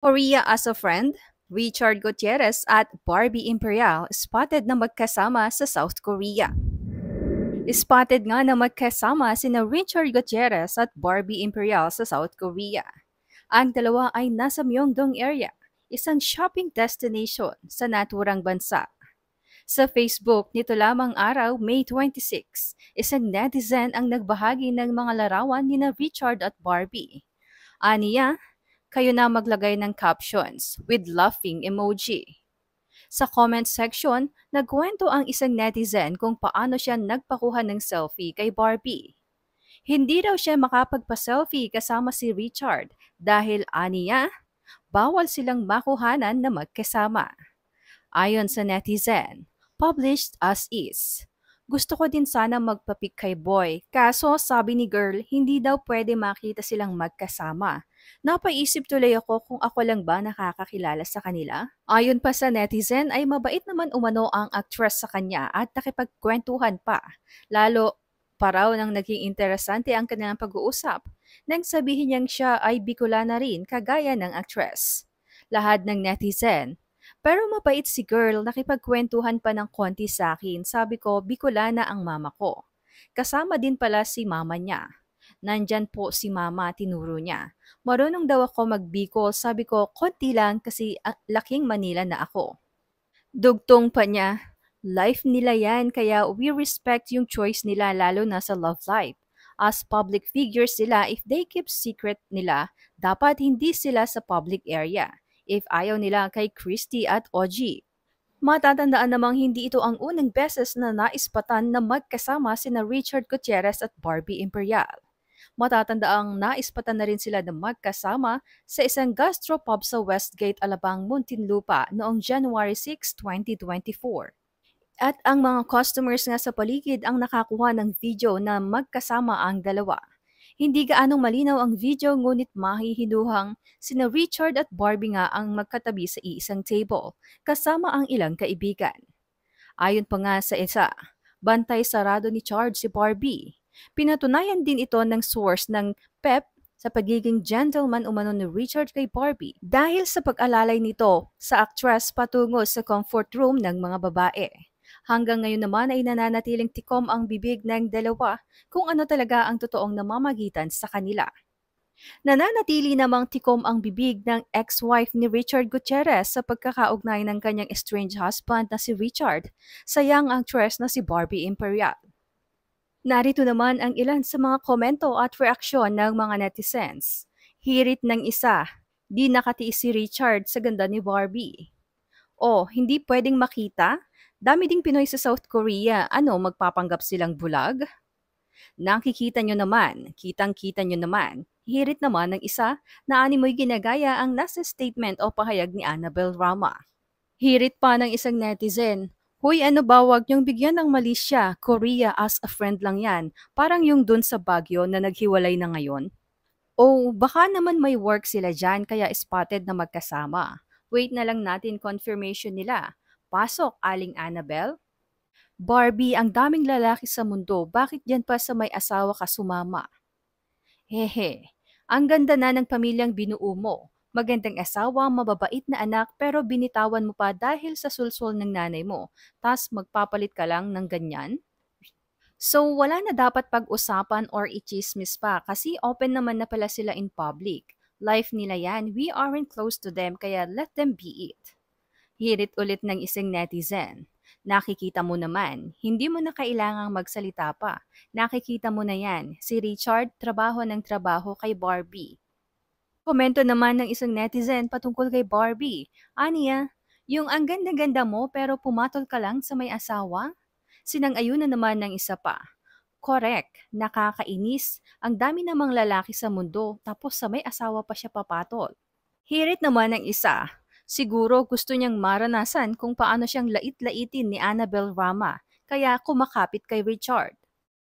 Korea as a Friend, Richard Gutierrez at Barbie Imperial spotted na magkasama sa South Korea. Spotted nga na magkasama sina Richard Gutierrez at Barbie Imperial sa South Korea. Ang dalawa ay nasa Myeongdong area, isang shopping destination sa naturang bansa. Sa Facebook nito lamang araw, May 26, isang netizen ang nagbahagi ng mga larawan nina Richard at Barbie. Aniya, kayo na maglagay ng captions with laughing emoji. Sa comment section, nagkwento ang isang netizen kung paano siya nagpakuha ng selfie kay Barbie. Hindi daw siya makapagpa-selfie kasama si Richard dahil aniya, bawal silang makuhanan na magkasama. Ayon sa netizen, published as is, gusto ko din sana magpapik kay boy. Kaso sabi ni girl, hindi daw pwede makita silang magkasama. Napaisip tuloy ako kung ako lang ba nakakakilala sa kanila. Ayon pa sa netizen ay mabait naman umano ang actress sa kanya at nakipagkwentuhan pa. Lalo paraw nang naging interesante ang kanilang pag-uusap nang sabihin niyang siya ay Bicolana rin kagaya ng actress. Lahat ng netizen pero mapait si girl, nakipagkwentuhan pa ng konti sa akin. Sabi ko, Bicolana ang mama ko. Kasama din pala si mama niya. Nandyan po si mama, tinuro niya. Marunong daw ako magbiko, sabi ko, konti lang kasi ah, laking Manila na ako. Dugtong pa niya, life nila yan kaya we respect yung choice nila lalo na sa love life. As public figures sila, if they keep secret nila, dapat hindi sila sa public area if ayaw nila kay Christy at OG. Matatandaan namang hindi ito ang unang beses na naispatan na magkasama sina Richard Gutierrez at Barbie Imperial. Matatandaang naispatan na rin sila na magkasama sa isang gastropub sa Westgate, Alabang, Muntinlupa noong January 6, 2024. At ang mga customers nga sa paligid ang nakakuha ng video na magkasama ang dalawa. Hindi gaanong malinaw ang video ngunit mahihiluhang sina Richard at Barbie nga ang magkatabi sa iisang table kasama ang ilang kaibigan. Ayon pa nga sa isa, bantay sarado ni Charge si Barbie. Pinatunayan din ito ng source ng PEP sa pagiging gentleman umano ni Richard kay Barbie dahil sa pag-alalay nito sa actress patungo sa comfort room ng mga babae. Hanggang ngayon naman ay nananatiling tikom ang bibig ng dalawa kung ano talaga ang totoong namamagitan sa kanila. Nananatili namang tikom ang bibig ng ex-wife ni Richard Gutierrez sa pagkakaugnay ng kanyang estranged husband na si Richard sayang young actress na si Barbie Imperial. Narito naman ang ilan sa mga komento at reaksyon ng mga netizens. Hirit ng isa, di nakatiis si Richard sa ganda ni Barbie. O, hindi pwedeng makita? Dami ding Pinoy sa South Korea. Ano, magpapanggap silang bulag? Nakikita nyo naman, kitang-kita nyo naman, hirit naman ng isa na animoy ginagaya ang nasa statement o pahayag ni Annabel Rama. Hirit pa ng isang netizen, Hoy ano ba wag niyong bigyan ng mali siya, Korea as a friend lang yan, parang yung dun sa Baguio na naghiwalay na ngayon. Oh, baka naman may work sila dyan kaya spotted na magkasama. Wait na lang natin confirmation nila. Pasok, aling Annabel. Barbie, ang daming lalaki sa mundo, bakit yan pa sa may asawa ka sumama? Hehe, ang ganda na ng pamilyang binuo mo. Magandang asawa, mababait na anak pero binitawan mo pa dahil sa sulsol ng nanay mo. Tas magpapalit ka lang ng ganyan? So wala na dapat pag-usapan or i-chismis pa kasi open naman na pala sila in public. Life nila yan, we aren't close to them kaya let them be it. Hirit ulit ng isang netizen. Nakikita mo naman, hindi mo na kailangang magsalita pa. Nakikita mo na yan, si Richard trabaho ng trabaho kay Barbie. Komento naman ng isang netizen patungkol kay Barbie. Aniya, yung ang ganda-ganda mo pero pumatol ka lang sa may asawa? Sinang-ayun naman ng isa pa. Correct, nakakainis. Ang dami namang lalaki sa mundo tapos sa may asawa pa siya papatol. Hirit naman ng isa, Siguro gusto niyang maranasan kung paano siyang lait-laitin ni Annabel Rama, kaya kumakapit kay Richard.